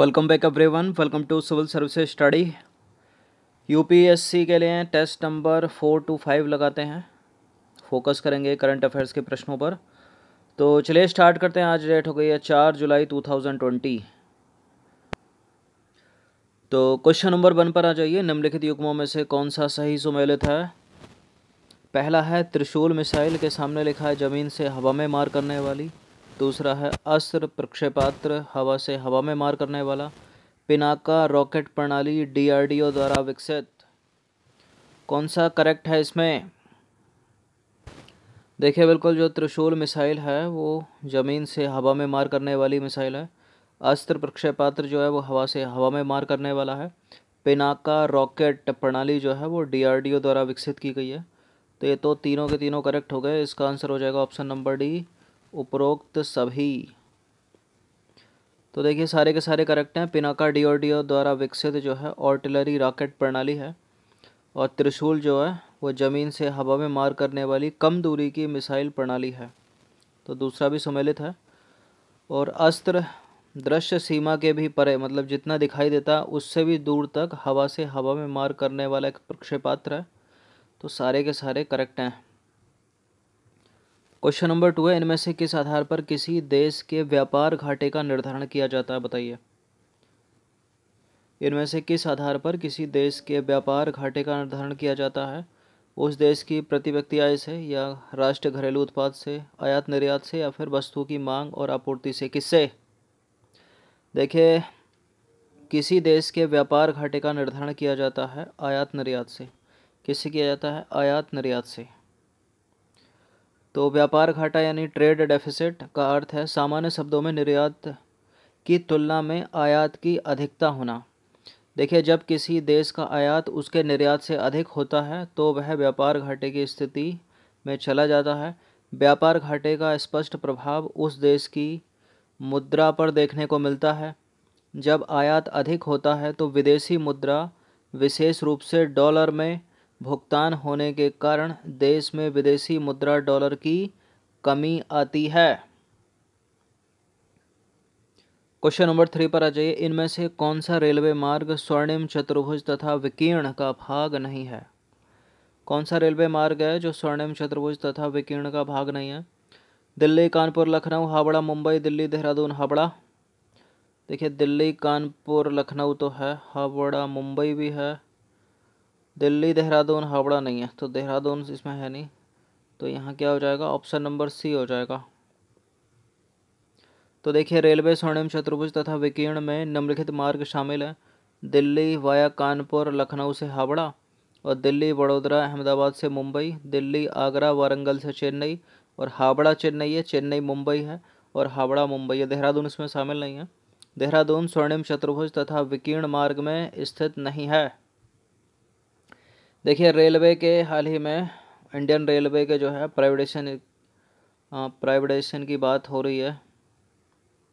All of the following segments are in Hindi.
welcome back one welcome to civil services study UPSC के लिए test number four two five लगाते हैं फोकस करेंगे करंट अफेयर्स के प्रश्नों पर तो चलिए स्टार्ट करते हैं आज डेट हो गई है चार जुलाई टू थाउजेंड ट्वेंटी तो क्वेश्चन नंबर वन पर आ जाइए निम्नलिखित युग्मों में से कौन सा सही सुमेलित है पहला है त्रिशूल मिसाइल के सामने लिखा है ज़मीन से हवा में मार करने वाली दूसरा है अस्त्र प्रक्षेपात्र हवा से हवा में मार करने वाला पिनाका रॉकेट प्रणाली डीआरडीओ द्वारा विकसित कौन सा करेक्ट है इसमें देखिए बिल्कुल जो त्रिशूल मिसाइल है वो ज़मीन से हवा में मार करने वाली मिसाइल है अस्त्र प्रक्षेपात्र जो है वो हवा से हवा में मार करने वाला है पिनाका रॉकेट प्रणाली जो है वो डीआरडीओ द्वारा विकसित की गई है तो ये तो तीनों के तीनों करेक्ट हो गए इसका आंसर हो जाएगा ऑप्शन नंबर डी उपरोक्त सभी तो देखिए सारे के सारे करेक्ट हैं पिनाका डीओडीओ द्वारा विकसित जो है ऑर्टिलरी रॉकेट प्रणाली है और त्रिशूल जो है वो ज़मीन से हवा में मार करने वाली कम दूरी की मिसाइल प्रणाली है तो दूसरा भी सम्मिलित है और अस्त्र दृश्य सीमा के भी परे मतलब जितना दिखाई देता है उससे भी दूर तक हवा से हवा में मार करने वाला एक प्रक्षेपात्र है तो सारे के सारे करेक्ट हैं क्वेश्चन नंबर टू है इनमें से किस आधार पर किसी देश के व्यापार घाटे का निर्धारण किया जाता है बताइए इनमें से किस आधार पर किसी देश के व्यापार घाटे का निर्धारण किया जाता है उस देश की प्रति व्यक्ति आय से या राष्ट्रीय घरेलू उत्पाद से आयात निर्यात से या फिर वस्तु की मांग और आपूर्ति से किससे देखिए किसी देश के व्यापार घाटे का निर्धारण किया जाता है आयात निर्यात से किससे किया जाता है आयात निर्यात से तो व्यापार घाटा यानी ट्रेड डेफिसिट का अर्थ है सामान्य शब्दों में निर्यात की तुलना में आयात की अधिकता होना देखिए जब किसी देश का आयात उसके निर्यात से अधिक होता है तो वह व्यापार घाटे की स्थिति में चला जाता है व्यापार घाटे का स्पष्ट प्रभाव उस देश की मुद्रा पर देखने को मिलता है जब आयात अधिक होता है तो विदेशी मुद्रा विशेष रूप से डॉलर में भुगतान होने के कारण देश में विदेशी मुद्रा डॉलर की कमी आती है क्वेश्चन नंबर थ्री पर आ जाइए इनमें से कौन सा रेलवे मार्ग स्वर्णिम चतुर्भुज तथा विकीर्ण का भाग नहीं है कौन सा रेलवे मार्ग है जो स्वर्णिम चतुर्भुज तथा विकीर्ण का भाग नहीं है दिल्ली कानपुर लखनऊ हावड़ा मुंबई दिल्ली देहरादून हावड़ा देखिए दिल्ली कानपुर लखनऊ तो है हावड़ा मुंबई भी है दिल्ली देहरादून हावड़ा नहीं है तो देहरादून इसमें है नहीं तो यहाँ क्या हो जाएगा ऑप्शन नंबर सी हो जाएगा तो देखिए रेलवे स्वर्णिम चतुर्भुज तथा विकीर्ण में निम्नलिखित मार्ग शामिल है दिल्ली वाया कानपुर लखनऊ से हावड़ा और दिल्ली वडोदरा अहमदाबाद से मुंबई दिल्ली आगरा वारंगल से चेन्नई और हावड़ा चेन्नई है चेन्नई मुंबई है और हावड़ा मुंबई है देहरादून इसमें शामिल नहीं है देहरादून स्वर्णिम चतुर्भुज तथा विकीर्ण मार्ग में स्थित नहीं है देखिए रेलवे के हाल ही में इंडियन रेलवे के जो है प्राइवेटेशन प्राइवेटेशन की बात हो रही है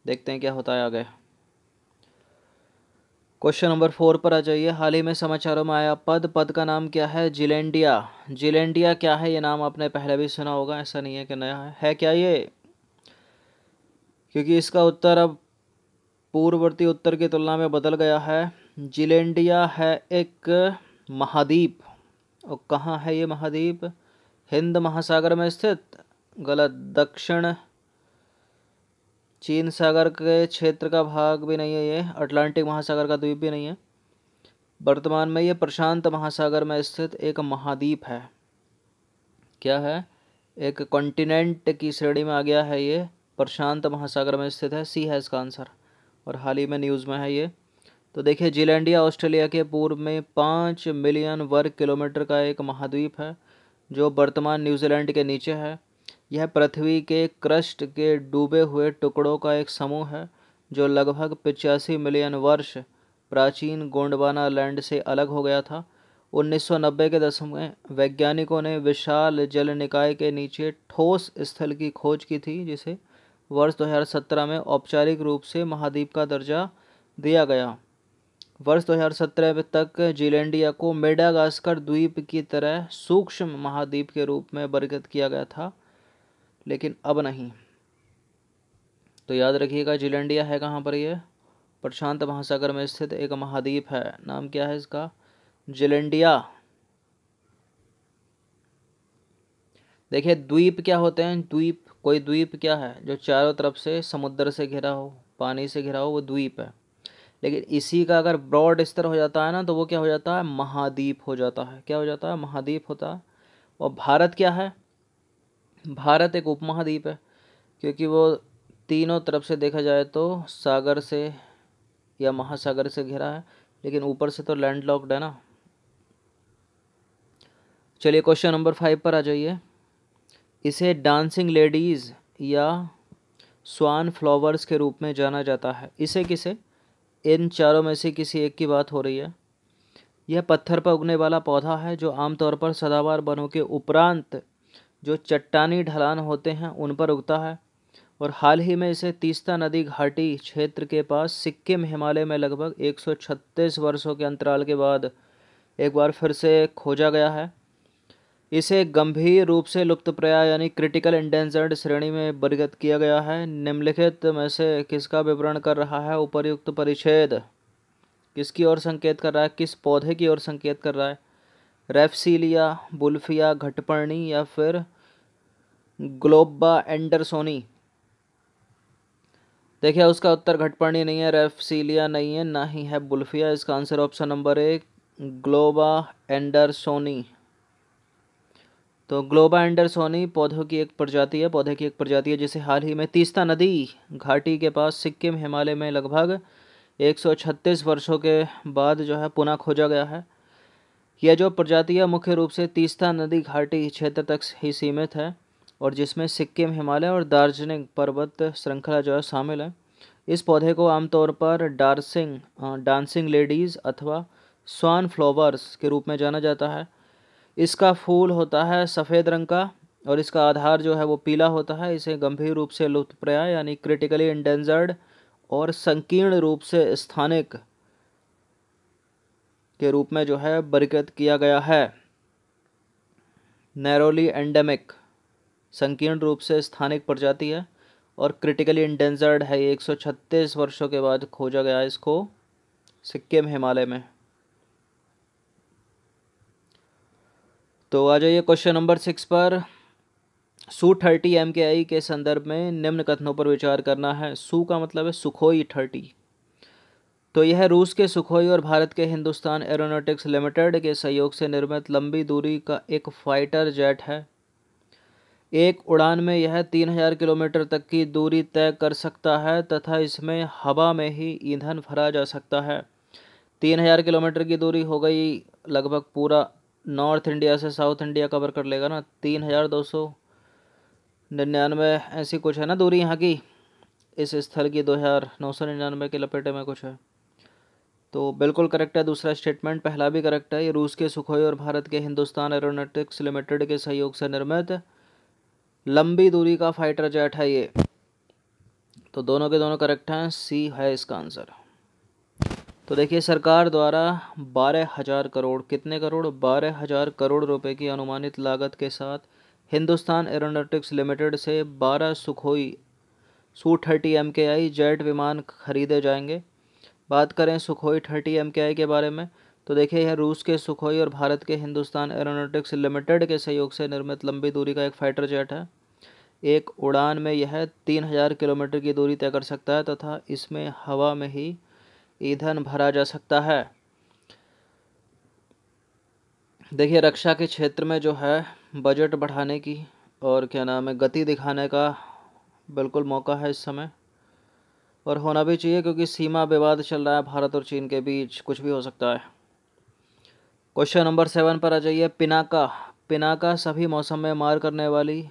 देखते हैं क्या होता है आगे क्वेश्चन नंबर फोर पर आ जाइए हाल ही में समाचारों में आया पद पद का नाम क्या है जिलेंडिया जिलेंडिया क्या है ये नाम आपने पहले भी सुना होगा ऐसा नहीं है कि नया है है क्या ये क्योंकि इसका उत्तर अब पूर्ववर्ती उत्तर की तुलना में बदल गया है जिलेंडिया है एक महाद्वीप और कहाँ है ये महाद्वीप हिंद महासागर में स्थित गलत दक्षिण चीन सागर के क्षेत्र का भाग भी नहीं है ये अटलांटिक महासागर का द्वीप भी नहीं है वर्तमान में ये प्रशांत महासागर में स्थित एक महाद्वीप है क्या है एक कॉन्टिनेंट की श्रेणी में आ गया है ये प्रशांत महासागर में स्थित है सी है इसका आंसर और हाल ही में न्यूज़ में है ये तो देखिए जीलैंडिया ऑस्ट्रेलिया के पूर्व में पाँच मिलियन वर्ग किलोमीटर का एक महाद्वीप है जो वर्तमान न्यूजीलैंड के नीचे है यह पृथ्वी के क्रस्ट के डूबे हुए टुकड़ों का एक समूह है जो लगभग पिचासी मिलियन वर्ष प्राचीन गोंडवाना लैंड से अलग हो गया था 1990 के दशक में वैज्ञानिकों ने विशाल जल निकाय के नीचे ठोस स्थल की खोज की थी जिसे वर्ष 2017 में औपचारिक रूप से महाद्वीप का दर्जा दिया गया वर्ष 2017 सत्रह तक जिलेंडिया को मेडागास्कर द्वीप की तरह सूक्ष्म महाद्वीप के रूप में वर्गत किया गया था लेकिन अब नहीं तो याद रखिएगा जिलेंडिया है कहाँ पर यह प्रशांत महासागर में स्थित एक महाद्वीप है नाम क्या है इसका जिलेंडिया देखिए द्वीप क्या होते हैं द्वीप कोई द्वीप क्या है जो चारों तरफ से समुद्र से घिरा हो पानी से घिरा हो वो द्वीप है लेकिन इसी का अगर ब्रॉड स्तर हो जाता है ना तो वो क्या हो जाता है महाद्वीप हो जाता है क्या हो जाता है महाद्वीप होता है और भारत क्या है भारत एक उपमहाद्वीप है क्योंकि वो तीनों तरफ से देखा जाए तो सागर से या महासागर से घिरा है लेकिन ऊपर से तो लैंड लॉक्ड है ना चलिए क्वेश्चन नंबर फाइव पर आ जाइए इसे डांसिंग लेडीज़ या स्वान फ्लावर्स के रूप में जाना जाता है इसे किसे इन चारों में से किसी एक की बात हो रही है यह पत्थर पर उगने वाला पौधा है जो आमतौर पर सदाबार वनों के उपरांत जो चट्टानी ढलान होते हैं उन पर उगता है और हाल ही में इसे तीस्ता नदी घाटी क्षेत्र के पास सिक्किम हिमालय में लगभग एक वर्षों के अंतराल के बाद एक बार फिर से खोजा गया है इसे गंभीर रूप से प्रया यानी क्रिटिकल इंडेंजर्ड श्रेणी में वर्गत किया गया है निम्नलिखित में से किसका विवरण कर रहा है उपरयुक्त परिच्छेद किसकी ओर संकेत कर रहा है किस पौधे की ओर संकेत कर रहा है रेफसीलिया बुल्फिया घटपर्णी या फिर ग्लोबा एंडरसोनी देखिए उसका उत्तर घटपर्णी नहीं है रेफसीलिया नहीं है ना ही है बुल्फिया इसका आंसर ऑप्शन नंबर एक ग्लोबा एंडरसोनी तो ग्लोबा एंडरसोनी पौधों की एक प्रजाति है पौधे की एक प्रजाति है जिसे हाल ही में तीस्ता नदी घाटी के पास सिक्किम हिमालय में लगभग 136 वर्षों के बाद जो है पुनः खोजा गया है यह जो प्रजाति है मुख्य रूप से तीस्ता नदी घाटी क्षेत्र तक ही सीमित है और जिसमें सिक्किम हिमालय और दार्जिलिंग पर्वत श्रृंखला जो है शामिल है इस पौधे को आमतौर पर डार्सिंग डांसिंग लेडीज़ अथवा स्वान फ्लावर्स के रूप में जाना जाता है इसका फूल होता है सफ़ेद रंग का और इसका आधार जो है वो पीला होता है इसे गंभीर रूप से लुप्तप्राय यानी क्रिटिकली इंडेंजर्ड और संकीर्ण रूप से स्थानिक के रूप में जो है बरकत किया गया है नैरोली एंडेमिक संकीर्ण रूप से स्थानिक प्रजाति है और क्रिटिकली इंडेंजर्ड है 136 वर्षों के बाद खोजा गया इसको सिक्किम हिमालय में तो आ जाइए क्वेश्चन नंबर सिक्स पर सू थर्टी एम के आई के संदर्भ में निम्न कथनों पर विचार करना है सू का मतलब है सुखोई थर्टी तो यह रूस के सुखोई और भारत के हिंदुस्तान एरोनॉटिक्स लिमिटेड के सहयोग से निर्मित लंबी दूरी का एक फाइटर जेट है एक उड़ान में यह तीन हज़ार किलोमीटर तक की दूरी तय कर सकता है तथा इसमें हवा में ही ईंधन भरा जा सकता है तीन हजार किलोमीटर की दूरी हो गई लगभग पूरा नॉर्थ इंडिया से साउथ इंडिया कवर कर लेगा ना तीन हज़ार दो सौ निन्यानवे ऐसी कुछ है ना दूरी यहाँ की इस स्थल की दो हज़ार नौ सौ निन्यानवे के लपेटे में कुछ है तो बिल्कुल करेक्ट है दूसरा स्टेटमेंट पहला भी करेक्ट है ये रूस के सुखोई और भारत के हिंदुस्तान एरोनॉटिक्स लिमिटेड के सहयोग से निर्मित लंबी दूरी का फाइटर जेट है ये तो दोनों के दोनों करेक्ट हैं सी है इसका आंसर तो देखिए सरकार द्वारा बारह हज़ार करोड़ कितने करोड़ बारह हज़ार करोड़ रुपए की अनुमानित लागत के साथ हिंदुस्तान एरोनाटिक्स लिमिटेड से बारह सुखोई सू थर्टी एम के आई जेट विमान खरीदे जाएंगे बात करें सुखोई थर्टी एम के आई के बारे में तो देखिए यह रूस के सुखोई और भारत के हिंदुस्तान एरोनाटिक्स लिमिटेड के सहयोग से निर्मित लंबी दूरी का एक फाइटर जेट है एक उड़ान में यह तीन हज़ार किलोमीटर की दूरी तय कर सकता है तथा इसमें हवा में ही ईंधन भरा जा सकता है देखिए रक्षा के क्षेत्र में जो है बजट बढ़ाने की और क्या नाम है गति दिखाने का बिल्कुल मौका है इस समय और होना भी चाहिए क्योंकि सीमा विवाद चल रहा है भारत और चीन के बीच कुछ भी हो सकता है क्वेश्चन नंबर सेवन पर आ जाइए पिनाका पिनाका सभी मौसम में मार करने वाली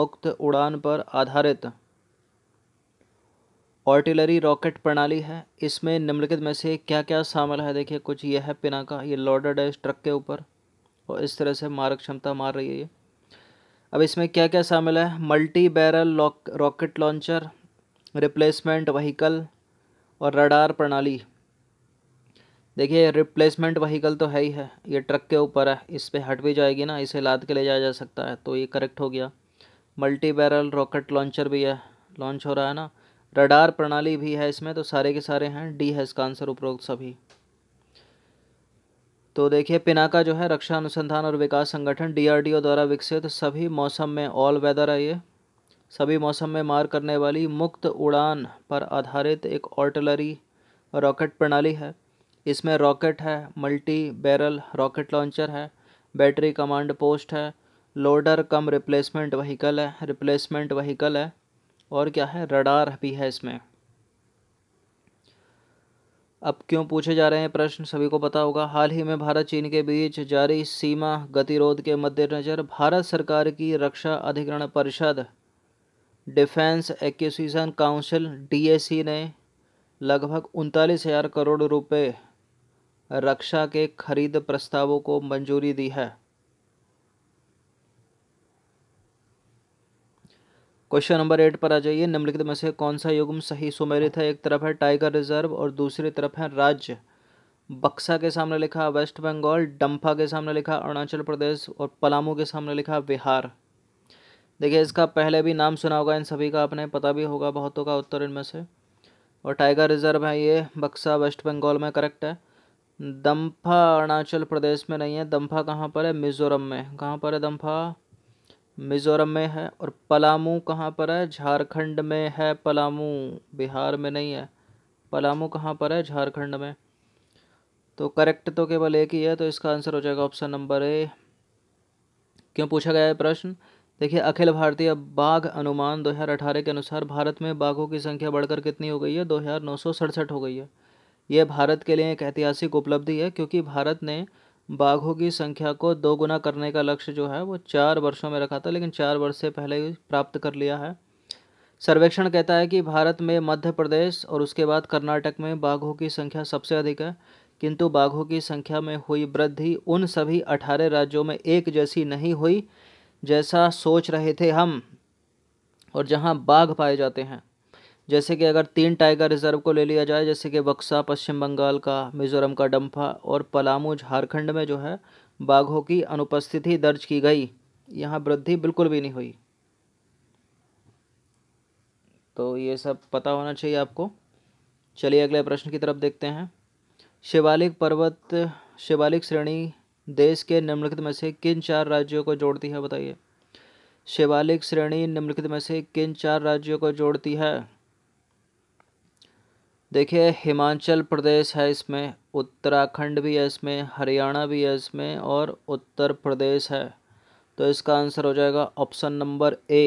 मुक्त उड़ान पर आधारित आर्टिलरी रॉकेट प्रणाली है इसमें निम्नलिखित में से क्या क्या शामिल है देखिए कुछ ये है पिना का ये लॉडर्ड है इस ट्रक के ऊपर और इस तरह से मारक क्षमता मार रही है ये अब इसमें क्या क्या शामिल है multi barrel rocket launcher replacement vehicle और रडार प्रणाली देखिए रिप्लेसमेंट वहीकल तो है ही है ये ट्रक के ऊपर है इस पर हट भी जाएगी ना इसे लाद के ले जाया जा सकता है तो ये करेक्ट हो गया मल्टी बैरल रॉकेट लॉन्चर भी है लॉन्च हो रहा है ना रडार प्रणाली भी है इसमें तो सारे के सारे हैं डी है इसका आंसर उपरोक्त सभी तो देखिए पिनाका जो है रक्षा अनुसंधान और विकास संगठन डीआरडीओ द्वारा विकसित सभी मौसम में ऑल वेदर है ये सभी मौसम में मार करने वाली मुक्त उड़ान पर आधारित एक ऑर्टलरी रॉकेट प्रणाली है इसमें रॉकेट है मल्टी बैरल रॉकेट लॉन्चर है बैटरी कमांड पोस्ट है लोडर कम रिप्लेसमेंट वहीकल है रिप्लेसमेंट वहीकल है और क्या है रडार भी है इसमें अब क्यों पूछे जा रहे हैं प्रश्न सभी को पता होगा हाल ही में भारत चीन के बीच जारी सीमा गतिरोध के मद्देनज़र भारत सरकार की रक्षा अधिग्रहण परिषद डिफेंस एक्विजिशन काउंसिल डीएसी ने लगभग उनतालीस हज़ार करोड़ रुपए रक्षा के खरीद प्रस्तावों को मंजूरी दी है क्वेश्चन नंबर एट पर आ जाइए निम्नलिखित में से कौन सा युग्म सही सुमेरित है एक तरफ है टाइगर रिजर्व और दूसरी तरफ है राज्य बक्सा के सामने लिखा वेस्ट बंगाल डम्फा के सामने लिखा अरुणाचल प्रदेश और पलामू के सामने लिखा बिहार देखिए इसका पहले भी नाम सुना होगा इन सभी का आपने पता भी होगा बहुतों का उत्तर इनमें से और टाइगर रिजर्व है ये बक्सा वेस्ट बंगाल में करेक्ट है दम्फा अरुणाचल प्रदेश में नहीं है दम्फा कहाँ पर है मिज़ोरम में कहाँ पर है दम्फा मिज़ोरम में है और पलामू कहाँ पर है झारखंड में है पलामू बिहार में नहीं है पलामू कहाँ पर है झारखंड में तो करेक्ट तो केवल एक ही है तो इसका आंसर हो जाएगा ऑप्शन नंबर ए क्यों पूछा गया है प्रश्न देखिए अखिल भारतीय बाघ अनुमान 2018 के अनुसार भारत में बाघों की संख्या बढ़कर कितनी हो गई है दो हो गई है यह भारत के लिए एक ऐतिहासिक उपलब्धि है क्योंकि भारत ने बाघों की संख्या को गुना करने का लक्ष्य जो है वो चार वर्षों में रखा था लेकिन चार वर्ष से पहले ही प्राप्त कर लिया है सर्वेक्षण कहता है कि भारत में मध्य प्रदेश और उसके बाद कर्नाटक में बाघों की संख्या सबसे अधिक है किंतु बाघों की संख्या में हुई वृद्धि उन सभी अठारह राज्यों में एक जैसी नहीं हुई जैसा सोच रहे थे हम और जहाँ बाघ पाए जाते हैं जैसे कि अगर तीन टाइगर रिजर्व को ले लिया जाए जैसे कि बक्सा पश्चिम बंगाल का मिज़ोरम का डम्फा और पलामू झारखंड में जो है बाघों की अनुपस्थिति दर्ज की गई यहाँ वृद्धि बिल्कुल भी नहीं हुई तो ये सब पता होना चाहिए आपको चलिए अगले प्रश्न की तरफ देखते हैं शिवालिक पर्वत शिवालिक श्रेणी देश के निम्नलिखित में से किन चार राज्यों को जोड़ती है बताइए शिवालिक श्रेणी निम्नलिखित में से किन चार राज्यों को जोड़ती है देखिए हिमाचल प्रदेश है इसमें उत्तराखंड भी है इसमें हरियाणा भी है इसमें और उत्तर प्रदेश है तो इसका आंसर हो जाएगा ऑप्शन नंबर ए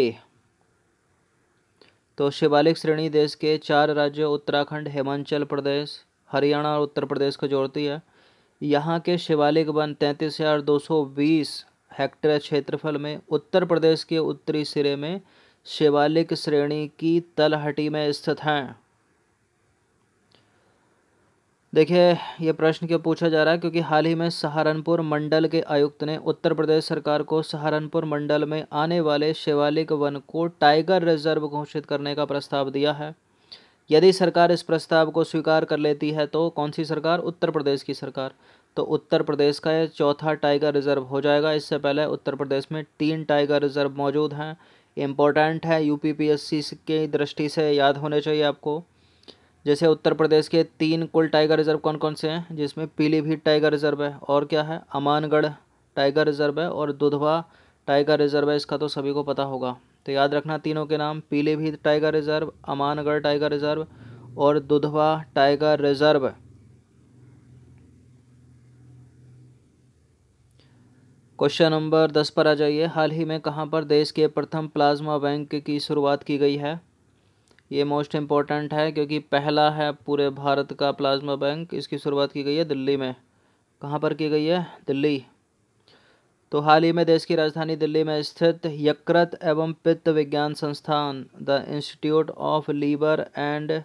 तो शिवालिक श्रेणी देश के चार राज्य उत्तराखंड हिमाचल प्रदेश हरियाणा और उत्तर प्रदेश को जोड़ती है यहाँ के शिवालिक वन तैंतीस हज़ार दो सौ बीस हेक्टेयर क्षेत्रफल में उत्तर प्रदेश के उत्तरी सिरे में शिवालिक श्रेणी की तलहटी में स्थित हैं देखिए ये प्रश्न क्यों पूछा जा रहा है क्योंकि हाल ही में सहारनपुर मंडल के आयुक्त ने उत्तर प्रदेश सरकार को सहारनपुर मंडल में आने वाले शिवालिक वन को टाइगर रिजर्व घोषित करने का प्रस्ताव दिया है यदि सरकार इस प्रस्ताव को स्वीकार कर लेती है तो कौन सी सरकार उत्तर प्रदेश की सरकार तो उत्तर प्रदेश का यह चौथा टाइगर रिजर्व हो जाएगा इससे पहले उत्तर प्रदेश में तीन टाइगर रिजर्व मौजूद हैं इम्पोर्टेंट है यू की दृष्टि से याद होने चाहिए आपको जैसे उत्तर प्रदेश के तीन कुल टाइगर रिजर्व कौन कौन से हैं जिसमें पीलीभीत टाइगर रिजर्व है और क्या है अमानगढ़ टाइगर रिजर्व है और दुधवा टाइगर रिजर्व है इसका तो सभी को पता होगा तो याद रखना तीनों के नाम Pilibhit tiger reserve Amangarh tiger reserve और Dudhwa tiger reserve question number दस पर आ जाइए हाल ही में कहाँ पर देश के प्रथम प्लाज्मा बैंक की शुरुआत की गई है ये मोस्ट इम्पॉर्टेंट है क्योंकि पहला है पूरे भारत का प्लाज्मा बैंक इसकी शुरुआत की गई है दिल्ली में कहाँ पर की गई है दिल्ली तो हाल ही में देश की राजधानी दिल्ली में स्थित यकृत एवं पित्त विज्ञान संस्थान the institute of liver and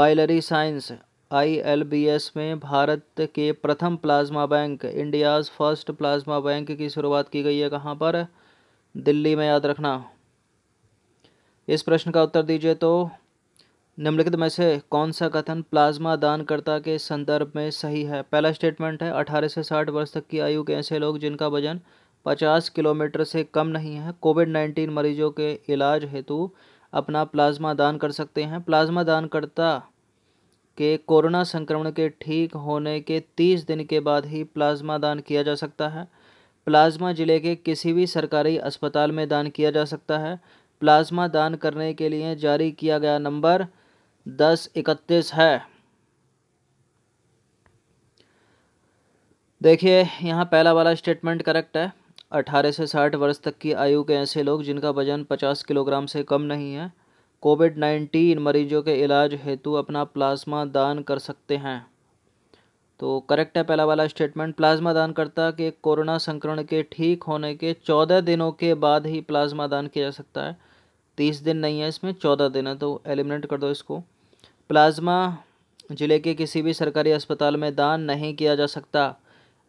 biliary science ILBS में भारत के प्रथम plasma bank India's first plasma bank की शुरुआत की गई है कहाँ पर दिल्ली में याद रखना इस प्रश्न का उत्तर दीजिए तो निम्नलिखित में से कौन सा कथन प्लाज्मा दानकर्ता के संदर्भ में सही है पहला स्टेटमेंट है अठारह से साठ वर्ष तक की आयु के ऐसे लोग जिनका वजन पचास किलोमीटर से कम नहीं है कोविड नाइन्टीन मरीजों के इलाज हेतु अपना प्लाज्मा दान कर सकते हैं प्लाज्मा दानकर्ता के कोरोना संक्रमण के ठीक होने के तीस दिन के बाद ही प्लाज्मा दान किया जा सकता है प्लाज्मा जिले के किसी भी सरकारी अस्पताल में दान किया जा सकता है प्लाज्मा दान करने के लिए जारी किया गया नंबर दस इकतीस है देखिए यहाँ पहला वाला स्टेटमेंट करेक्ट है अठारह से साठ वर्ष तक की आयु के ऐसे लोग जिनका वजन पचास किलोग्राम से कम नहीं है कोविड नाइन्टीन मरीजों के इलाज हेतु अपना प्लाज्मा दान कर सकते हैं तो करेक्ट है पहला वाला स्टेटमेंट प्लाज्मा दानकर्ता के कोरोना संक्रमण के ठीक होने के चौदह दिनों के बाद ही प्लाज्मा दान किया जा सकता है तीस दिन नहीं है इसमें चौदह दिन है तो एलिमिनेट कर दो इसको प्लाज्मा ज़िले के किसी भी सरकारी अस्पताल में दान नहीं किया जा सकता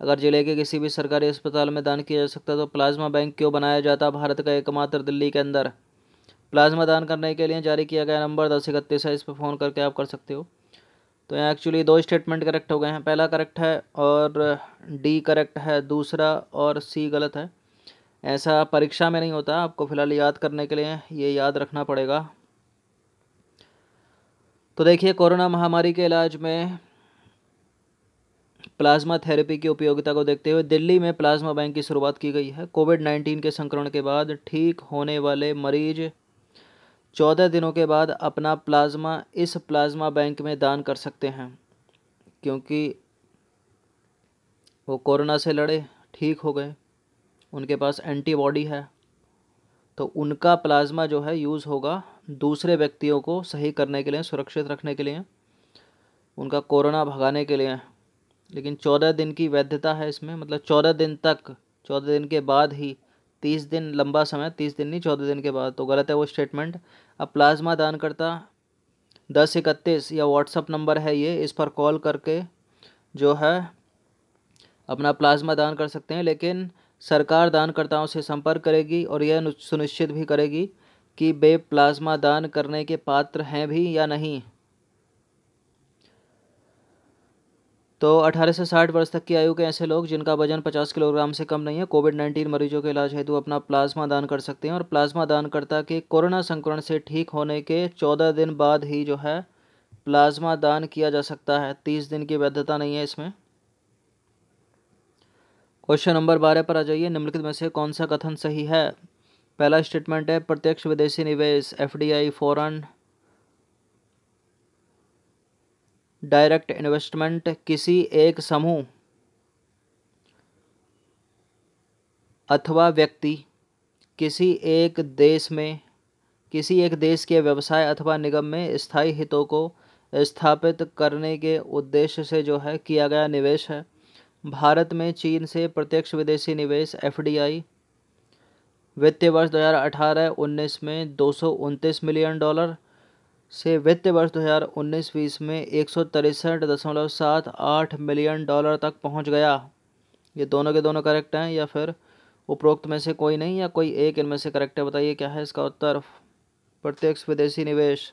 अगर ज़िले के किसी भी सरकारी अस्पताल में दान किया जा सकता तो प्लाज्मा बैंक क्यों बनाया जाता भारत का एकमात्र दिल्ली के अंदर प्लाज्मा दान करने के लिए जारी किया गया नंबर दस इकतीस है इस पर फ़ोन करके आप कर सकते हो तो यहाँ एक्चुअली दो स्टेटमेंट करेक्ट हो गए हैं पहला करेक्ट है और डी करेक्ट है दूसरा और सी गलत है ऐसा परीक्षा में नहीं होता आपको फ़िलहाल याद करने के लिए ये याद रखना पड़ेगा तो देखिए कोरोना महामारी के इलाज में प्लाज्मा थेरेपी की उपयोगिता को देखते हुए दिल्ली में प्लाज्मा बैंक की शुरुआत की गई है कोविड नाइन्टीन के संक्रमण के बाद ठीक होने वाले मरीज चौदह दिनों के बाद अपना प्लाज्मा इस प्लाज्मा बैंक में दान कर सकते हैं क्योंकि वो कोरोना से लड़े ठीक हो गए उनके पास एंटीबॉडी है तो उनका प्लाज्मा जो है यूज़ होगा दूसरे व्यक्तियों को सही करने के लिए सुरक्षित रखने के लिए उनका कोरोना भगाने के लिए लेकिन चौदह दिन की वैधता है इसमें मतलब चौदह दिन तक चौदह दिन के बाद ही तीस दिन लंबा समय तीस दिन नहीं चौदह दिन के बाद तो गलत है वो स्टेटमेंट अब प्लाज्मा दानकर्ता दस इकतीस या व्हाट्सअप नंबर है ये इस पर कॉल करके जो है अपना प्लाज्मा दान कर सकते हैं लेकिन सरकार दानकर्ताओं से संपर्क करेगी और यह सुनिश्चित भी करेगी कि वे प्लाज्मा दान करने के पात्र हैं भी या नहीं तो 18 से 60 वर्ष तक की आयु के ऐसे लोग जिनका वजन 50 किलोग्राम से कम नहीं है कोविड 19 मरीजों के इलाज हेतु अपना प्लाज्मा दान कर सकते हैं और प्लाज्मा दानकर्ता के कोरोना संक्रमण से ठीक होने के 14 दिन बाद ही जो है प्लाज्मा दान किया जा सकता है 30 दिन की वैधता नहीं है इसमें क्वेश्चन नंबर बारह पर आ जाइए निम्नलिखित में से कौन सा कथन सही है पहला स्टेटमेंट है प्रत्यक्ष विदेशी निवेश F D I foreign direct investment किसी एक समूह अथवा व्यक्ति किसी एक देश में किसी एक देश के व्यवसाय अथवा निगम में स्थायी हितों को स्थापित करने के उद्देश्य से जो है किया गया निवेश है भारत में चीन से प्रत्यक्ष विदेशी निवेश एफ वित्तीय वर्ष 2018-19 में दो मिलियन डॉलर से वित्तीय वर्ष 2019-20 में एक मिलियन डॉलर तक पहुंच गया ये दोनों के दोनों करेक्ट हैं या फिर उपरोक्त में से कोई नहीं या कोई एक इनमें से करेक्ट है बताइए क्या है इसका उत्तर प्रत्यक्ष विदेशी निवेश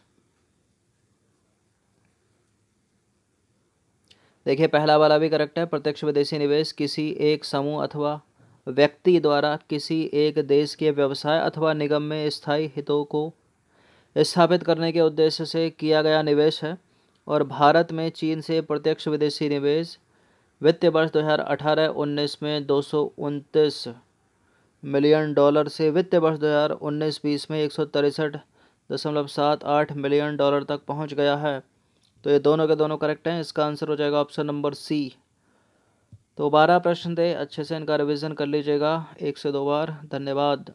देखिए पहला वाला भी करेक्ट है प्रत्यक्ष विदेशी निवेश किसी एक समूह अथवा व्यक्ति द्वारा किसी एक देश के व्यवसाय अथवा निगम में स्थायी हितों को स्थापित करने के उद्देश्य से किया गया निवेश है और भारत में चीन से प्रत्यक्ष विदेशी निवेश वित्तीय वर्ष 2018-19 में दो मिलियन डॉलर से वित्तीय वर्ष 2019-20 में एक दशमलव सात आठ मिलियन डॉलर तक पहुंच गया है तो ये दोनों के दोनों करेक्ट हैं इसका आंसर हो जाएगा ऑप्शन नंबर सी तो बारह प्रश्न थे अच्छे से इनका रिविज़न कर लीजिएगा एक से दो बार धन्यवाद